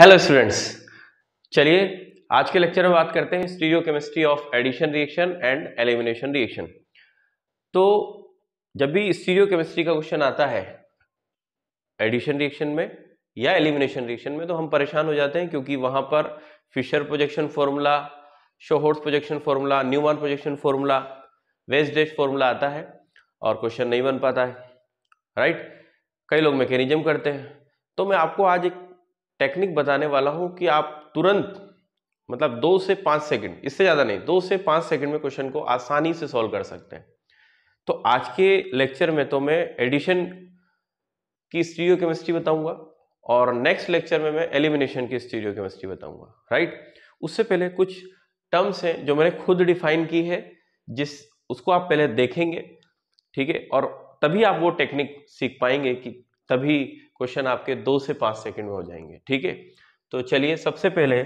Hello students चलिए आज के लेक्चर में बात करते हैं stereo chemistry of addition reaction and elimination reaction तो जब भी स्टीरियो केमिस्ट्री का क्वेश्चन आता है एडिशन रिएक्शन में या एलिमिनेशन रिएक्शन में तो हम परेशान हो जाते हैं क्योंकि वहां पर Fischer projection formula sawhorse projection formula Newman projection formula वेस्ट डेज फॉर्मूला आता है और क्वेश्चन नहीं बन पाता है राइट कई लोग मैकेनिज्म करते हैं तो मैं आपको आज एक टेक्निक बताने वाला हूं कि आप तुरंत मतलब दो से पाँच सेकंड इससे ज़्यादा नहीं दो से पाँच सेकंड में क्वेश्चन को आसानी से सॉल्व कर सकते हैं तो आज के लेक्चर में तो मैं एडिशन की स्टीरियो केमिस्ट्री बताऊंगा और नेक्स्ट लेक्चर में मैं एलिमिनेशन की स्टीरियो केमिस्ट्री बताऊंगा राइट उससे पहले कुछ टर्म्स हैं जो मैंने खुद डिफाइन की है जिस उसको आप पहले देखेंगे ठीक है और तभी आप वो टेक्निक सीख पाएंगे कि तभी क्वेश्चन आपके दो से पांच सेकंड में हो जाएंगे ठीक है तो चलिए सबसे पहले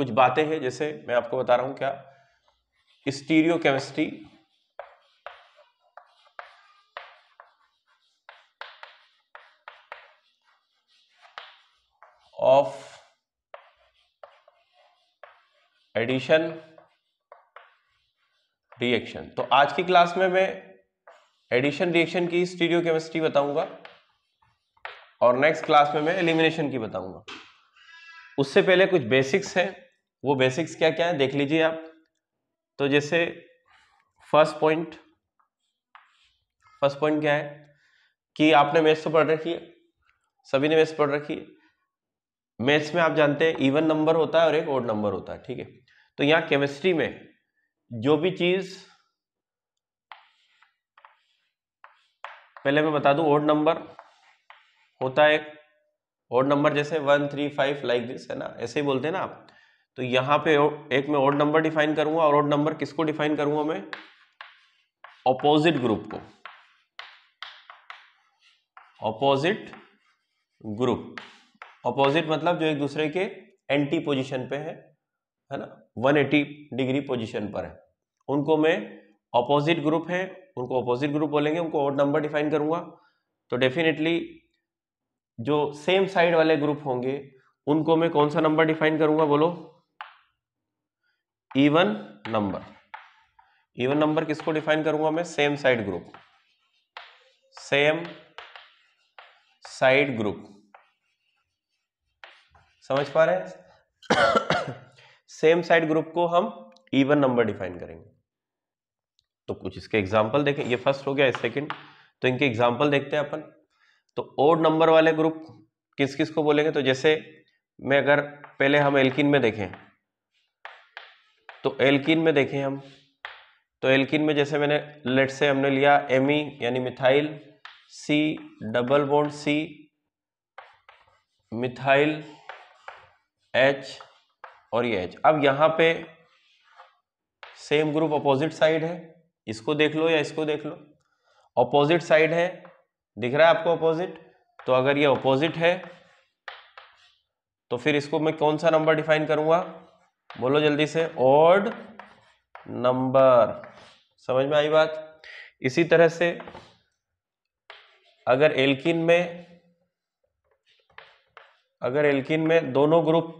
कुछ बातें हैं जैसे मैं आपको बता रहा हूं क्या stereo chemistry of addition reaction तो आज की क्लास में मैं एडिशन रिएक्शन की स्टीरियो केमिस्ट्री बताऊंगा और नेक्स्ट क्लास में मैं एलिमिनेशन की बताऊंगा उससे पहले कुछ बेसिक्स हैं वो बेसिक्स क्या क्या है देख लीजिए आप तो जैसे फर्स्ट पॉइंट फर्स्ट पॉइंट क्या है कि आपने मैथ्स तो पढ़ रखी है सभी ने मैथ्स पढ़ रखी है मैथ्स में आप जानते हैं इवन नंबर होता है और एक ओड नंबर होता है ठीक है तो यहाँ केमिस्ट्री में जो भी चीज़ पहले मैं बता दूं ओड नंबर होता है ओड नंबर जैसे one three five like this है ना ऐसे ही बोलते हैं ना आप तो यहाँ पे एक मैं ओड नंबर डिफाइन करूंगा और ओड नंबर किसको डिफाइन करूंगा मैं ऑपोजिट ग्रुप को ऑपोजिट ग्रुप ऑपोजिट मतलब जो एक दूसरे के एंटी पोजिशन पे है है ना 180 डिग्री पोजीशन पर है उनको मैं ऑपोजिट ग्रुप है उनको अपोजिट ग्रुप बोलेंगे उनको ऑड नंबर डिफाइन करूंगा तो डेफिनेटली जो सेम साइड वाले ग्रुप होंगे उनको मैं कौन सा नंबर डिफाइन करूंगा बोलो इवन नंबर इवन नंबर किसको डिफाइन करूंगा मैं same side group same side group समझ पा रहे हैं सेम साइड ग्रुप को हम इवन नंबर डिफाइन करेंगे तो कुछ इसके एग्जाम्पल देखें ये फर्स्ट हो गया सेकेंड तो इनके एग्जाम्पल देखते हैं अपन तो ओड नंबर वाले ग्रुप किस किस को बोलेंगे तो जैसे मैं अगर पहले हम एल्किन में देखें तो एल्किन में देखें हम तो एल्किन में जैसे मैंने लेट से हमने लिया ई यानी methyl C double bond C methyl H और ये एच अब यहाँ पे सेम ग्रुप अपोजिट साइड है इसको देख लो या इसको देख लो अपोजिट साइड है दिख रहा है आपको अपोजिट तो अगर ये अपोजिट है तो फिर इसको मैं कौन सा नंबर डिफाइन करूंगा बोलो जल्दी से ऑड नंबर समझ में आई बात इसी तरह से अगर एल्किन में अगर एल्किन में दोनों ग्रुप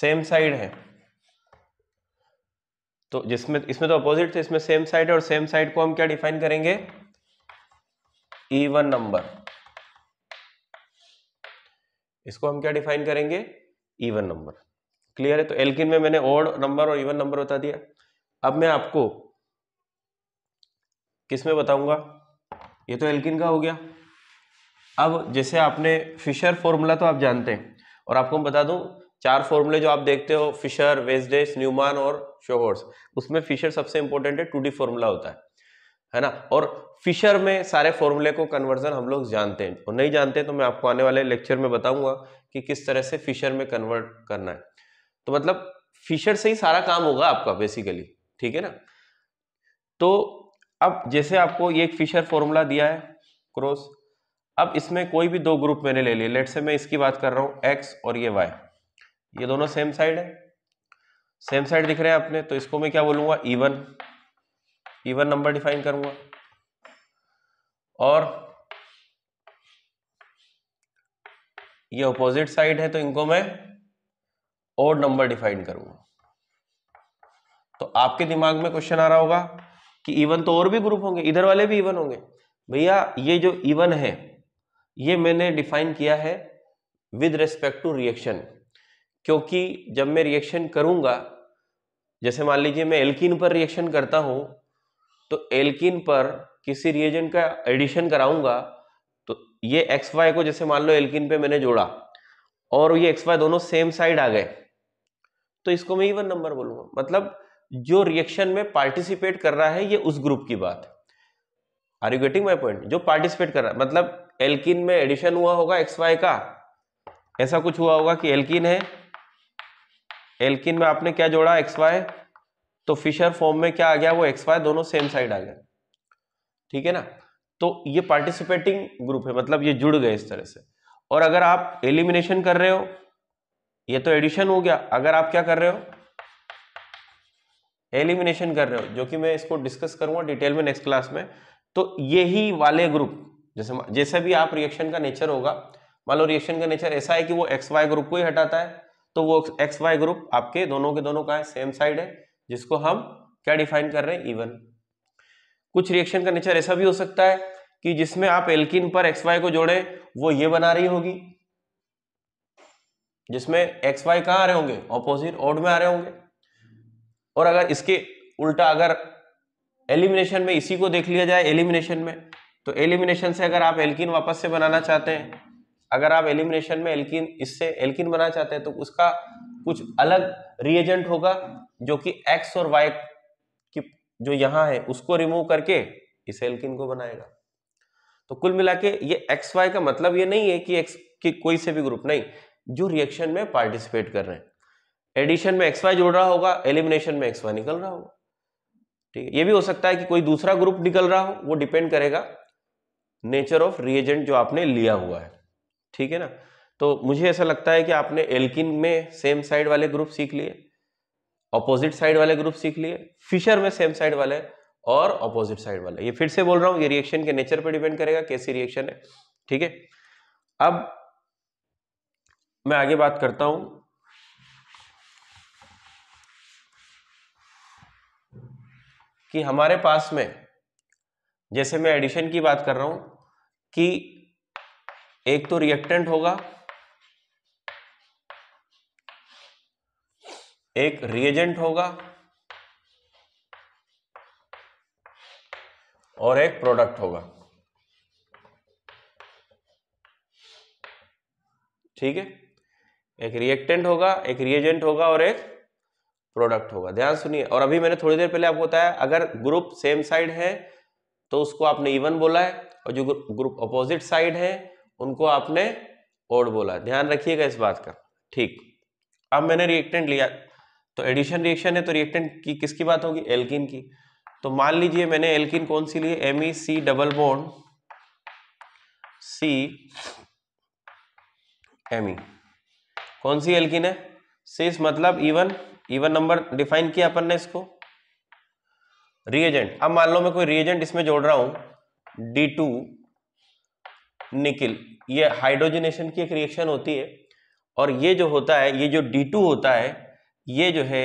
सेम साइड है तो जिसमें इसमें तो अपोजिट थे इसमें सेम साइड है और सेम साइड को हम क्या डिफाइन करेंगे इवन नंबर इसको हम क्या डिफाइन करेंगे इवन नंबर क्लियर है तो एल्किन में मैंने ओड नंबर और इवन नंबर बता दिया अब मैं आपको किस में बताऊंगा ये तो एल्किन का हो गया अब जैसे आपने फिशर फॉर्मूला तो आप जानते हैं और आपको मैं बता दूं चार फॉर्मूले जो आप देखते हो फिशर वेस्डेस न्यूमान और शोहर्स उसमें फिशर सबसे इंपॉर्टेंट है टू डी फॉर्मूला होता है है ना और फिशर में सारे फॉर्मूले को कन्वर्जन हम लोग जानते हैं और नहीं जानते तो मैं आपको आने वाले लेक्चर में बताऊंगा कि किस तरह से फिशर में कन्वर्ट करना है तो मतलब फिशर से ही सारा काम होगा आपका बेसिकली ठीक है ना तो अब जैसे आपको ये एक फिशर फॉर्मूला दिया है क्रोस अब इसमें कोई भी दो ग्रुप मैंने ले लिए लेट से मैं इसकी बात कर रहा हूँ एक्स और ये वाई ये दोनों सेम साइड है सेम साइड दिख रहे हैं अपने तो इसको मैं क्या बोलूंगा इवन इवन नंबर डिफाइन करूंगा और ये अपोजिट साइड है तो इनको मैं ओड नंबर डिफाइन करूंगा तो आपके दिमाग में क्वेश्चन आ रहा होगा कि इवन तो और भी ग्रुप होंगे इधर वाले भी इवन होंगे भैया ये जो इवन है ये मैंने डिफाइन किया है विद रेस्पेक्ट टू रिएक्शन क्योंकि जब मैं रिएक्शन करूंगा जैसे मान लीजिए मैं एल्किन पर रिएक्शन करता हूं तो एल्किन पर किसी रिएजेंट का एडिशन कराऊंगा तो ये एक्स वाई को जैसे मान लो एल्किन पे मैंने जोड़ा और ये एक्स वाई दोनों सेम साइड आ गए तो इसको मैं इवन नंबर बोलूंगा मतलब जो रिएक्शन में पार्टिसिपेट कर रहा है ये उस ग्रुप की बात are you getting my point जो पार्टिसिपेट कर रहा है मतलब एल्किन में एडिशन हुआ होगा एक्स वाई का ऐसा कुछ हुआ होगा कि एल्किन है एल्किन में आपने क्या जोड़ा एक्स वाई तो फिशर फॉर्म में क्या आ गया वो एक्स वाई दोनों सेम साइड आ गया ठीक है ना तो ये पार्टिसिपेटिंग ग्रुप है मतलब ये जुड़ गए इस तरह से और अगर आप एलिमिनेशन कर रहे हो ये तो एडिशन हो गया अगर आप क्या कर रहे हो एलिमिनेशन कर रहे हो जो कि मैं इसको डिस्कस करूंगा डिटेल में नेक्स्ट क्लास में तो ये ही वाले ग्रुप जैसे जैसे भी आप रिएक्शन का नेचर होगा मान लो रिएक्शन का नेचर ऐसा है कि वो एक्स वाई ग्रुप को ही हटाता है तो वो एक्स वाई ग्रुप आपके दोनों के दोनों का है सेम साइड है जिसको हम क्या डिफाइन कर रहे हैं इवन कुछ रिएक्शन का नेचर ऐसा भी हो सकता है कि जिसमें आप एल्किन पर एक्स वाई को जोड़े वो ये बना रही होगी जिसमें एक्स वाई कहां आ रहे होंगे ऑपोजिट ओड में आ रहे होंगे और अगर इसके उल्टा अगर एलिमिनेशन में इसी को देख लिया जाए एलिमिनेशन में तो एलिमिनेशन से अगर आप एल्किन वापस से बनाना चाहते हैं अगर आप एलिमिनेशन में एल्किन इससे एल्किन बनाना चाहते हैं तो उसका कुछ अलग रिएजेंट होगा जो कि एक्स और वाई की जो यहां है उसको रिमूव करके इस एल्किन को बनाएगा तो कुल मिला के ये एक्स वाई का मतलब ये नहीं है कि एक्स के कोई से भी ग्रुप नहीं जो रिएक्शन में पार्टिसिपेट कर रहे हैं एडिशन में एक्स वाई जुड़ रहा होगा एलिमिनेशन में एक्स वाई निकल रहा होगा ठीक है ये भी हो सकता है कि कोई दूसरा ग्रुप निकल रहा हो वो डिपेंड करेगा नेचर ऑफ रिएजेंट जो आपने लिया हुआ है ठीक है ना तो मुझे ऐसा लगता है कि आपने एल्किन में सेम साइड वाले ग्रुप सीख लिए अपोजिट साइड वाले ग्रुप सीख लिए फिशर में सेम साइड वाले और अपोजिट साइड वाले ये फिर से बोल रहा हूं ये रिएक्शन के नेचर पर डिपेंड करेगा कैसी रिएक्शन है ठीक है अब मैं आगे बात करता हूं कि हमारे पास में जैसे मैं एडिशन की बात कर रहा हूं कि एक तो रिएक्टेंट होगा एक रिएजेंट होगा और एक प्रोडक्ट होगा ठीक है एक रिएक्टेंट होगा एक रिएजेंट होगा और एक प्रोडक्ट होगा ध्यान सुनिए और अभी मैंने थोड़ी देर पहले आपको बताया अगर ग्रुप सेम साइड है तो उसको आपने इवन बोला है और जो ग्रुप अपोजिट साइड है उनको आपने ओड बोला ध्यान रखिएगा इस बात का ठीक अब मैंने रिएक्टेंट लिया तो एडिशन रिएक्शन है तो रिएक्टेंट की किसकी बात होगी एल्किन की तो मान लीजिए मैंने एल्किन कौन सी ली M E C double bond C M E कौन सी एल्किन है सीस मतलब इवन इवन नंबर डिफाइन किया अपन ने इसको रिएजेंट अब मान लो मैं कोई रिएजेंट इसमें जोड़ रहा हूं डी टू निकिल ये हाइड्रोजनेशन की एक रिएक्शन होती है और ये जो होता है ये जो डी टू होता है ये जो है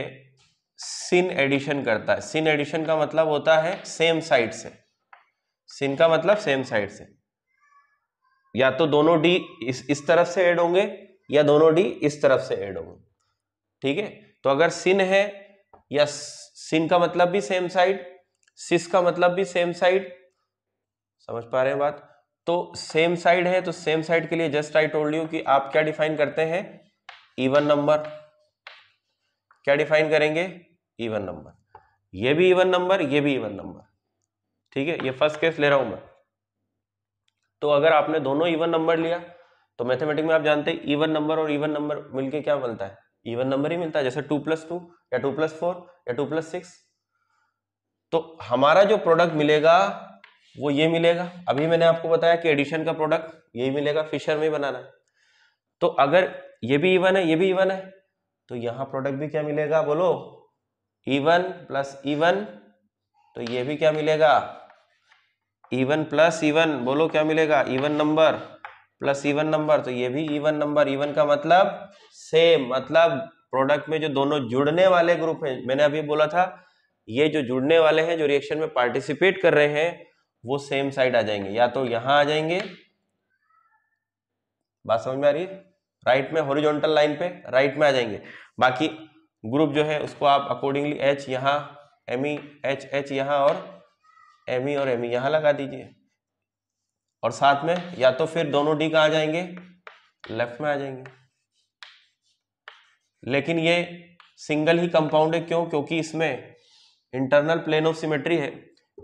सिन एडिशन करता है सिन एडिशन का मतलब होता है सेम साइड से सिन का मतलब सेम साइड से या तो दोनों डी इस इस तरफ से ऐड होंगे या दोनों डी इस तरफ से ऐड होंगे ठीक है तो अगर सिन है या सिन का मतलब भी सेम साइड सिस का मतलब भी सेम साइड समझ पा रहे हैं बात तो सेम साइड है तो सेम साइड के लिए जस्ट आई टोल्ड यू कि आप क्या डिफाइन करते हैं इवन नंबर क्या डिफाइन करेंगे इवन नंबर ये भी इवन नंबर ये भी इवन नंबर ठीक है ये फर्स्ट केस ले रहा हूं मैं तो अगर आपने दोनों इवन नंबर लिया तो मैथमेटिक में आप जानते हैं इवन नंबर और इवन नंबर मिलके क्या बनता है इवन नंबर ही मिलता है जैसे टू प्लस टू या टू प्लस फोर या टू प्लस सिक्स तो हमारा जो प्रोडक्ट मिलेगा वो ये मिलेगा अभी मैंने आपको बताया कि एडिशन का प्रोडक्ट यही मिलेगा फिशर में बनाना है तो अगर ये भी इवन है ये भी इवन है तो यहाँ प्रोडक्ट भी क्या मिलेगा बोलो इवन प्लस इवन तो ये भी क्या मिलेगा इवन प्लस इवन बोलो क्या मिलेगा even number plus even number तो ये भी इवन नंबर इवन का मतलब सेम मतलब प्रोडक्ट में जो दोनों जुड़ने वाले ग्रुप हैं मैंने अभी बोला था ये जो जुड़ने वाले हैं जो रिएक्शन में पार्टिसिपेट कर रहे हैं वो सेम साइड आ जाएंगे या तो यहां आ जाएंगे बात समझ में आ रही है राइट में हॉरिजॉन्टल लाइन पे राइट में आ जाएंगे बाकी ग्रुप जो है उसको आप अकॉर्डिंगली एच यहां एम ई एच एच यहां और एम ई और एम ई यहां लगा दीजिए और साथ में या तो फिर दोनों डी का आ जाएंगे लेफ्ट में आ जाएंगे लेकिन ये सिंगल ही कंपाउंड है क्यों क्योंकि इसमें इंटरनल प्लेन ऑफ सिमेट्री है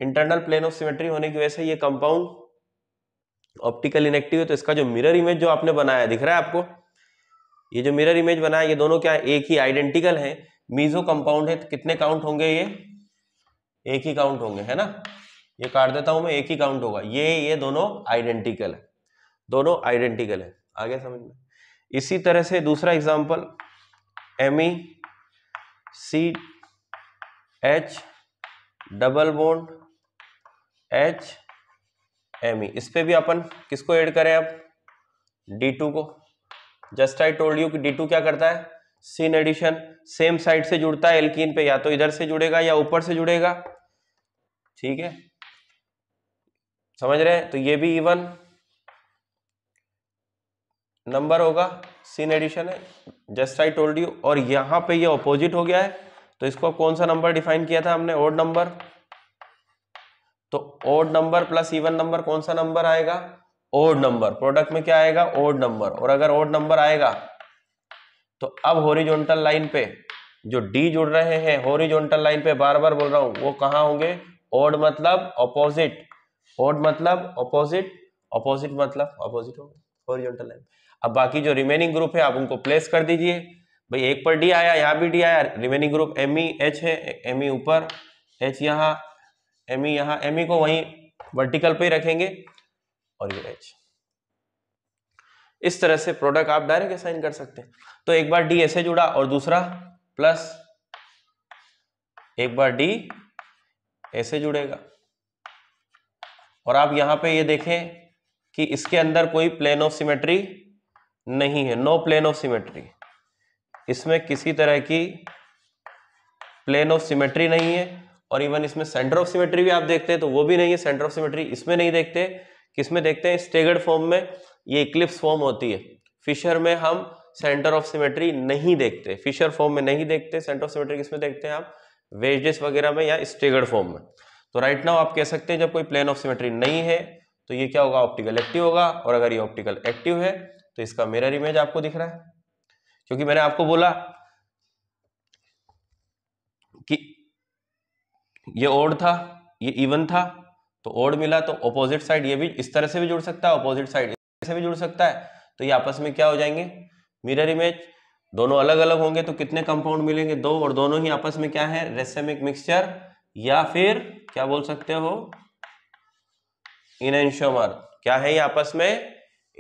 इंटरनल प्लेन ऑफ सिमेट्री होने की वजह से ये कंपाउंड ऑप्टिकल इनेक्टिव है तो इसका जो मिरर इमेज जो आपने बनाया दिख रहा है आपको ये जो मिरर इमेज बनाया ये दोनों क्या एक ही आइडेंटिकल है मीजो कंपाउंड है तो कितने काउंट होंगे ये एक ही काउंट होंगे है ना ये काट देता हूं मैं एक ही काउंट होगा ये ये दोनों आइडेंटिकल है दोनों आइडेंटिकल है आगे समझ में इसी तरह से दूसरा example M E C H double bond H M E इस पर भी अपन किसको ऐड करें अब डी टू को जस्ट आई टोल्ड यू कि डी टू क्या करता है सीन एडिशन सेम साइड से जुड़ता है एल्कीन पे या तो इधर से जुड़ेगा या ऊपर से जुड़ेगा ठीक है समझ रहे हैं तो ये भी इवन नंबर होगा सीन एडिशन है जस्ट आई टोल्ड यू और यहां पे ये ऑपोजिट हो गया है तो इसको कौन सा नंबर डिफाइन किया था हमने ओड नंबर तो odd number plus even number कौन सा नंबर आएगा ओड नंबर प्रोडक्ट में क्या आएगा ओड नंबर और अगर ओड नंबर आएगा तो अब होरिजोनटल लाइन पे जो डी जुड़ रहे हैं होरिजोनटल लाइन पे बार बार बोल रहा हूं वो कहा होंगे ओड मतलब ऑपोजिट ओड मतलब ऑपोजिट ऑपोजिट मतलब ऑपोजिट होंगे होरिजोनटल लाइन अब बाकी जो रिमेनिंग ग्रुप है आप उनको प्लेस कर दीजिए भाई एक पर डी आया यहाँ भी डी आया remaining group M E H है एम ई e ऊपर एच यहाँ एम ई यहां एम ई को वहीं वर्टिकल पे रखेंगे और ये एच इस तरह से प्रोडक्ट आप डायरेक्ट असाइन कर सकते हैं तो एक बार डी ऐसे जुड़ा और दूसरा प्लस एक बार डी ऐसे जुड़ेगा और आप यहां पे ये देखें कि इसके अंदर कोई प्लेन ऑफ सिमेट्री नहीं है नो प्लेन ऑफ सिमेट्री इसमें किसी तरह की प्लेन ऑफ सिमेट्री नहीं है और इवन इसमें सेंटर ऑफ सिमेट्री भी आप देखते हैं तो वो भी नहीं है सेंटर ऑफ सिमेट्री इसमें नहीं देखते किसमें देखते हैं स्टेगर्ड फॉर्म में ये इक्लिप्स फॉर्म होती है फिशर में हम सेंटर ऑफ सिमेट्री नहीं देखते फिशर फॉर्म में नहीं देखते सेंटर ऑफ सिमेट्री किसमें देखते हैं आप वेजेस वगैरह में या स्टेगर्ड फॉर्म में तो राइट right नाउ आप कह सकते हैं जब कोई प्लेन ऑफ सिमेट्री नहीं है तो ये क्या होगा ऑप्टिकल एक्टिव होगा और अगर ये ऑप्टिकल एक्टिव है तो इसका मिरर इमेज आपको दिख रहा है क्योंकि मैंने आपको बोला कि ये ओड था ये इवन था तो ओड मिला तो ऑपोजिट साइड ये भी इस तरह से भी जुड़ सकता है ऑपोजिट साइड इस तरह से भी जुड़ सकता है तो ये आपस में क्या हो जाएंगे मिरर इमेज दोनों अलग अलग होंगे तो कितने कंपाउंड मिलेंगे दो और दोनों ही आपस में क्या है रेसेमिक मिक्सचर या फिर क्या बोल सकते हो इनशोमर क्या है ये आपस में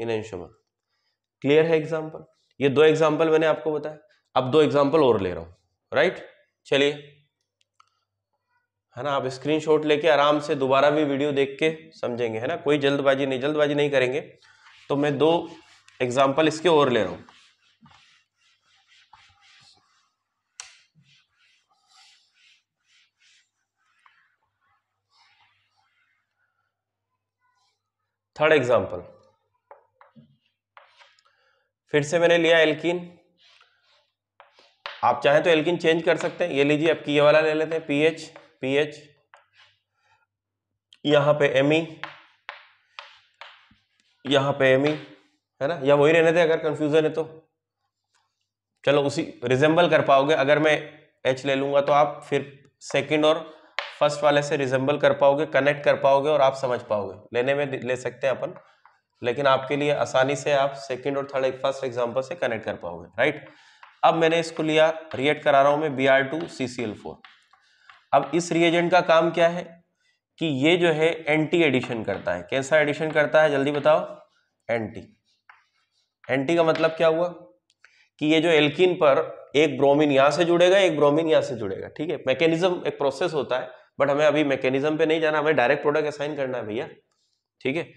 इनशोमर क्लियर है एग्जाम्पल ये दो एग्जाम्पल मैंने आपको बताया अब दो एग्जाम्पल और ले रहा हूं राइट चलिए है ना आप स्क्रीनशॉट लेके आराम से दोबारा भी वीडियो देख के समझेंगे है ना कोई जल्दबाजी नहीं जल्दबाजी नहीं करेंगे तो मैं दो एग्जाम्पल इसके और ले रहा हूं थर्ड एग्जाम्पल फिर से मैंने लिया एल्किन आप चाहें तो एल्किन चेंज कर सकते हैं ये लीजिए आपकी ये वाला ले लेते हैं पीएच पीएच यहां पे ई e, यहां पे ई e, है ना या वही रहने थे अगर कंफ्यूजन है तो चलो उसी रिजेंबल कर पाओगे अगर मैं एच ले लूंगा तो आप फिर सेकंड और फर्स्ट वाले से रिजेंबल कर पाओगे कनेक्ट कर पाओगे और आप समझ पाओगे लेने में ले सकते हैं अपन लेकिन आपके लिए आसानी से आप सेकंड और थर्ड फर्स्ट एग्जांपल से कनेक्ट कर पाओगे राइट अब मैंने इसको लिया रिएक्ट करा रहा हूं मैं B R two C C L four अब इस रिएजेंट का काम क्या है कि ये जो है एंटी एडिशन करता है कैसा एडिशन करता है जल्दी बताओ एंटी एंटी का मतलब क्या हुआ कि ये जो एल्किन पर एक ब्रोमीन यहां से जुड़ेगा एक ब्रोमीन यहां से जुड़ेगा ठीक है मैकेनिज्म एक प्रोसेस होता है बट हमें अभी मैकेनिज्म पे नहीं जाना हमें डायरेक्ट प्रोडक्ट असाइन करना है भैया ठीक है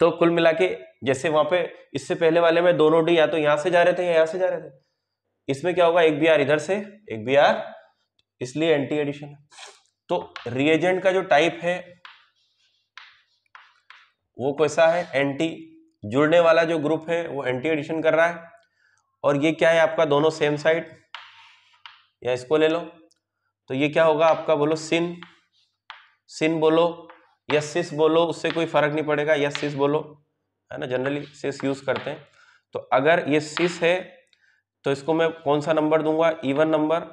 तो कुल मिला के जैसे वहां पे इससे पहले वाले में दोनों डी या तो यहां से जा रहे थे या यहां से जा रहे थे इसमें क्या होगा एक बी आर इधर से एक बी आर इसलिए एंटी एडिशन है तो रिएजेंट का जो टाइप है वो कैसा है एंटी जुड़ने वाला जो ग्रुप है वो एंटी एडिशन कर रहा है और ये क्या है आपका दोनों सेम साइड या इसको ले लो तो ये क्या होगा आपका बोलो सिन सिन बोलो या सिस बोलो उससे कोई फर्क नहीं पड़ेगा या सिस बोलो है ना जनरली सिस यूज करते हैं तो अगर ये सिस है तो इसको मैं कौन सा नंबर दूंगा इवन नंबर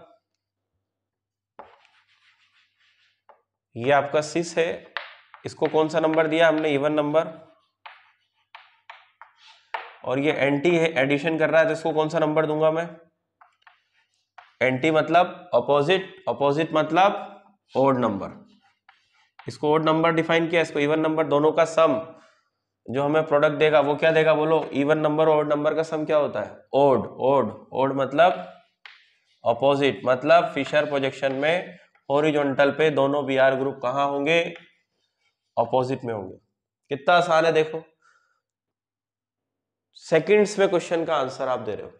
ये आपका सिस है इसको कौन सा नंबर दिया हमने इवन नंबर और ये एंटी है एडिशन कर रहा है तो इसको कौन सा नंबर दूंगा मैं एंटी मतलब अपोजिट अपोजिट मतलब ओड नंबर इसको ओड नंबर डिफाइन किया इसको इवन नंबर दोनों का सम जो हमें प्रोडक्ट देगा वो क्या देगा बोलो इवन नंबर और ओड नंबर का सम क्या होता है ओड ओड ओड मतलब अपोजिट मतलब फिशर प्रोजेक्शन में हॉरिजॉन्टल पे दोनों बी आर ग्रुप कहाँ होंगे ऑपोजिट में होंगे कितना आसान है देखो सेकंड्स में क्वेश्चन का आंसर आप दे रहे हो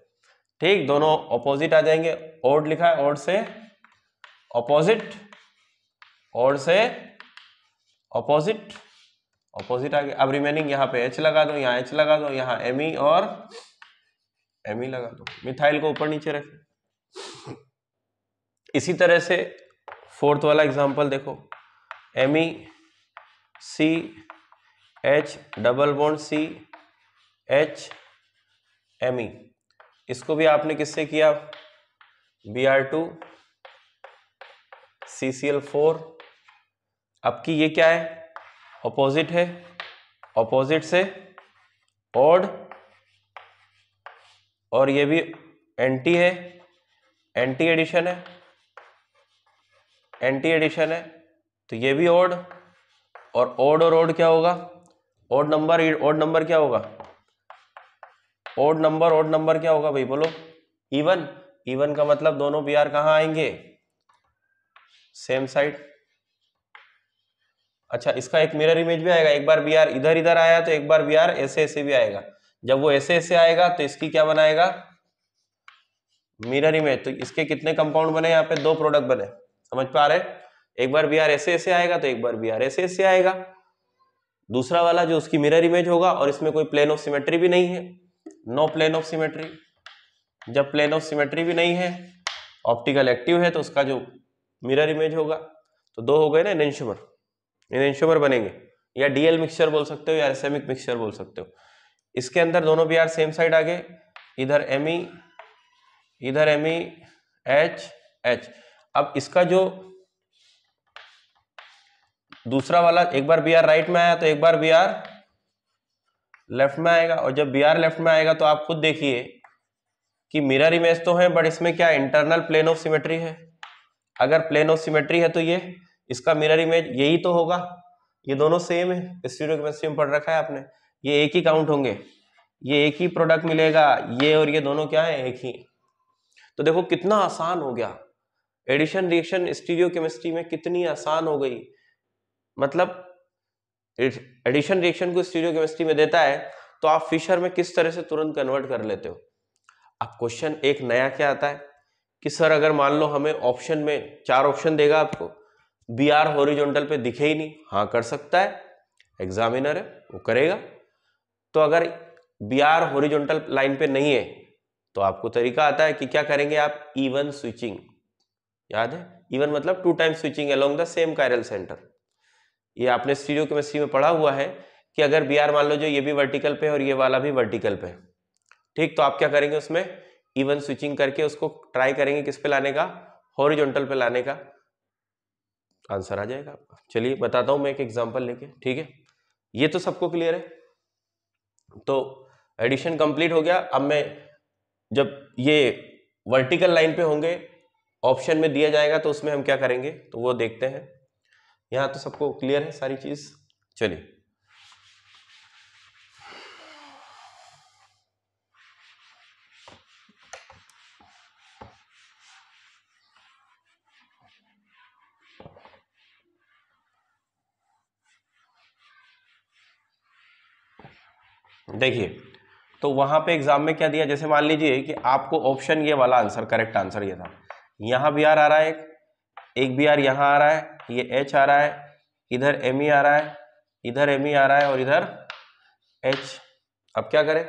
ठीक दोनों ऑपोजिट आ जाएंगे ओड लिखा है ओड से ऑपोजिट ओड से ऑपोजिट ऑपोजिट आ गया अब रिमेनिंग यहाँ पे एच लगा दो यहाँ एच लगा दो यहाँ एम ई e और एम ई e लगा दो मिथाइल को ऊपर नीचे रखें इसी तरह से फोर्थ वाला एग्जांपल देखो M E C H double bond C H M E इसको भी आपने किससे किया B R two C C L four अब की ये क्या है ऑपोजिट है ऑपोजिट से ऑड और ये भी एंटी है एंटी एडिशन है एंटी एडिशन है तो ये भी ओड और ओड और ओड क्या होगा ओड नंबर ओड नंबर क्या होगा ओड नंबर ओड नंबर क्या होगा भाई बोलो इवन इवन का मतलब दोनों बी आर कहाँ आएंगे सेम साइड अच्छा इसका एक मिरर इमेज भी आएगा एक बार बी आर इधर इधर आया तो एक बार बी आर ऐसे ऐसे भी आएगा जब वो ऐसे ऐसे आएगा तो इसकी क्या बनाएगा मिरर इमेज तो इसके कितने कंपाउंड बने यहाँ पे दो प्रोडक्ट बने समझ पा रहे एक बार बी आर ऐसे ऐसे आएगा तो एक बार बी आर ऐसे ऐसे आएगा दूसरा वाला जो उसकी मिरर इमेज होगा और इसमें कोई प्लेन ऑफ सिमेट्री भी नहीं है नो प्लेन ऑफ सिमेट्री जब प्लेन ऑफ सिमेट्री भी नहीं है ऑप्टिकल एक्टिव है तो उसका जो मिरर इमेज होगा तो दो हो गए ना इनेंशुमर इनेंशुमर बनेंगे या डीएल मिक्सचर बोल सकते हो या एसेमिक मिक्सचर बोल सकते हो इसके अंदर दोनों बी आर सेम साइड आ गए इधर एम e, इधर एम एच एच अब इसका जो दूसरा वाला एक बार बी आर राइट में आया तो एक बार बी आर लेफ्ट में आएगा और जब बी आर लेफ्ट में आएगा तो आप खुद देखिए कि मिरर इमेज तो है बट इसमें क्या इंटरनल प्लेन ऑफ सिमेट्री है अगर प्लेन ऑफ सिमेट्री है तो ये इसका मिरर इमेज यही तो होगा ये दोनों सेम है स्टीरियो केमिस्ट्री में पढ़ रखा है आपने ये एक ही काउंट होंगे ये एक ही प्रोडक्ट मिलेगा ये और ये दोनों क्या है एक ही तो देखो कितना आसान हो गया एडिशन रिएक्शन स्टीरियो केमिस्ट्री में कितनी आसान हो गई मतलब एडिशन रिएक्शन को स्टीरियो केमिस्ट्री में देता है तो आप फिशर में किस तरह से तुरंत कन्वर्ट कर लेते हो अब क्वेश्चन एक नया क्या आता है कि सर अगर मान लो हमें ऑप्शन में चार ऑप्शन देगा आपको बी आर होरिजोनटल पे दिखे ही नहीं हाँ कर सकता है एग्जामिनर है वो करेगा तो अगर बी आर होरिजोनटल लाइन पे नहीं है तो आपको तरीका आता है कि क्या करेंगे आप इवन e स्विचिंग याद है इवन मतलब two time switching along the same chiral centre ये आपने स्टीरियो केमिस्ट्री में पढ़ा हुआ है कि अगर बी मान लो जो ये भी वर्टिकल पे और ये वाला भी वर्टिकल पे ठीक तो आप क्या करेंगे उसमें इवन स्विचिंग करके उसको ट्राई करेंगे किस पे लाने का हॉरिजॉन्टल पे लाने का आंसर आ जाएगा आपका चलिए बताता हूं मैं एक एग्जांपल लेके ठीक है ये तो सबको क्लियर है तो एडिशन कंप्लीट हो गया अब मैं जब ये वर्टिकल लाइन पे होंगे ऑप्शन में दिया जाएगा तो उसमें हम क्या करेंगे तो वो देखते हैं यहां तो सबको क्लियर है सारी चीज़ चलिए देखिए तो वहां पे एग्जाम में क्या दिया जैसे मान लीजिए कि आपको ऑप्शन ये वाला आंसर करेक्ट आंसर ये था यहाँ भी आर आ रहा है एक एक बी आर यहाँ आ रहा है ये एच आ रहा है इधर एम ई e आ रहा है इधर एम ई e आ रहा है और इधर एच अब क्या करें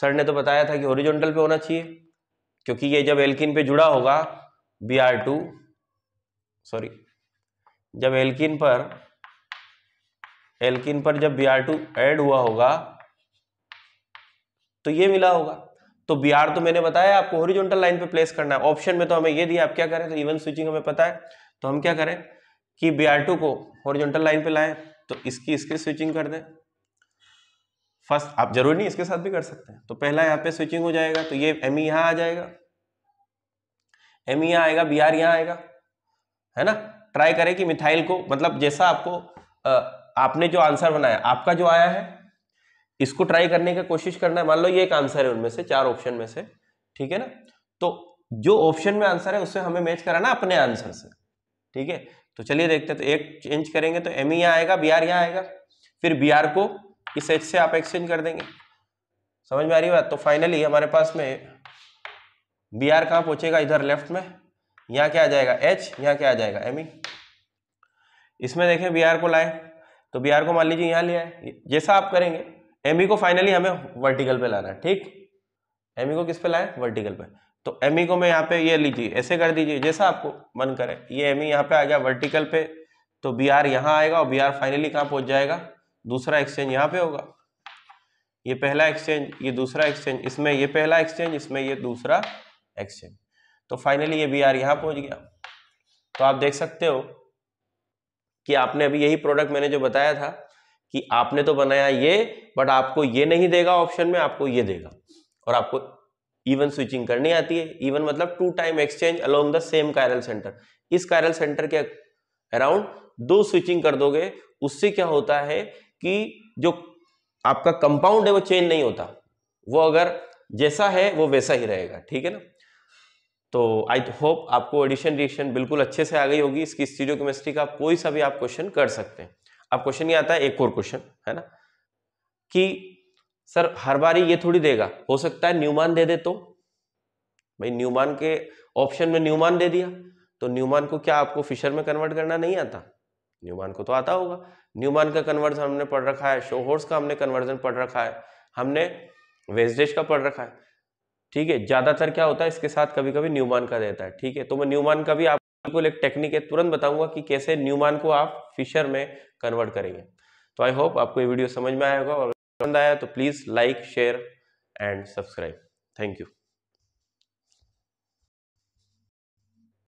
सर ने तो बताया था कि ओरिजेंटल पे होना चाहिए क्योंकि ये जब एल्किन पे जुड़ा होगा बी आर टू सॉरी जब एल्किन पर एल्किन पर जब बी आर टू एड हुआ होगा तो ये मिला होगा तो बिहार तो मैंने बताया आपको हॉरिजॉन्टल लाइन पे प्लेस करना है ऑप्शन में तो हमें ये दिया आप क्या करें तो इवन स्विचिंग हमें पता है तो हम क्या करें कि बी आर टू को हॉरिजॉन्टल लाइन पे लाएं तो इसकी इसके स्विचिंग कर दें फर्स्ट आप जरूरी नहीं इसके साथ भी कर सकते हैं तो पहला यहाँ पे स्विचिंग हो जाएगा तो ये एम ई e यहाँ आ जाएगा एम ई e यहाँ आएगा बी आर यहाँ आएगा है ना ट्राई करें कि मिथाइल को मतलब जैसा आपको आ, आपने जो आंसर बनाया आपका जो आया है इसको ट्राई करने का कोशिश करना है मान लो ये एक आंसर है उनमें से चार ऑप्शन में से ठीक है ना तो जो ऑप्शन में आंसर है उससे हमें मैच कराना अपने आंसर से ठीक है तो चलिए देखते हैं तो एक चेंज करेंगे तो एम e यहाँ आएगा बिहार यहाँ आएगा फिर बिहार को इस एच से आप एक्सचेंज कर देंगे समझ में आ रही बात तो फाइनली हमारे पास में बिहार कहाँ पहुँचेगा इधर लेफ्ट में यहाँ क्या आ जाएगा एच यहाँ क्या आ जाएगा एम ई e। इसमें देखें बिहार को लाए तो बिहार को मान लीजिए यहाँ ले आए जैसा आप करेंगे एम e को फाइनली हमें वर्टिकल पे लाना है ठीक एम e को किस पे लाए वर्टिकल पे तो एम e को मैं यहाँ पे ये लीजिए ऐसे कर दीजिए जैसा आपको मन करे ये एम यहाँ पे आ गया वर्टिकल पे तो बी आर यहाँ आएगा और बी आर फाइनली कहाँ पहुँच जाएगा दूसरा एक्सचेंज यहाँ पे होगा ये पहला एक्सचेंज ये दूसरा एक्सचेंज इसमें ये पहला एक्सचेंज इसमें ये दूसरा एक्सचेंज तो फाइनली ये बी आर यहाँ पहुँच गया तो आप देख सकते हो कि आपने अभी यही प्रोडक्ट मैंने जो बताया था कि आपने तो बनाया ये बट आपको ये नहीं देगा ऑप्शन में आपको ये देगा और आपको इवन स्विचिंग करनी आती है इवन मतलब two time exchange along the same chiral centre इस कायरल सेंटर के अराउंड दो स्विचिंग कर दोगे उससे क्या होता है कि जो आपका कंपाउंड है वो चेंज नहीं होता वो अगर जैसा है वो वैसा ही रहेगा ठीक है ना तो आई होप आपको एडिशन रिएक्शन बिल्कुल अच्छे से आ गई होगी इसकी स्टीरियो केमिस्ट्री का कोई सा भी आप क्वेश्चन कर सकते हैं अब क्वेश्चन ये आता है एक और क्वेश्चन है ना कि सर हर बारी ये थोड़ी देगा हो सकता है न्यूमान दे दे तो भाई न्यूमान के ऑप्शन में न्यूमान दे दिया तो न्यूमान को क्या आपको फिशर में कन्वर्ट करना नहीं आता न्यूमान को तो आता होगा न्यूमान का कन्वर्जन हमने पढ़ रखा है शोहोर्स का हमने कन्वर्जन पढ़ रखा है हमने वेजडेज का पढ़ रखा है ठीक है ज़्यादातर क्या होता है इसके साथ कभी कभी न्यूमान का देता है ठीक है तो मैं न्यूमान का भी आप बिल्कुल एक टेक्निक है तुरंत बताऊंगा कि कैसे न्यूमान को आप फिशर में कन्वर्ट करेंगे तो आई होप आपको ये वीडियो समझ में आएगा और पसंद आया तो please like share and subscribe thank you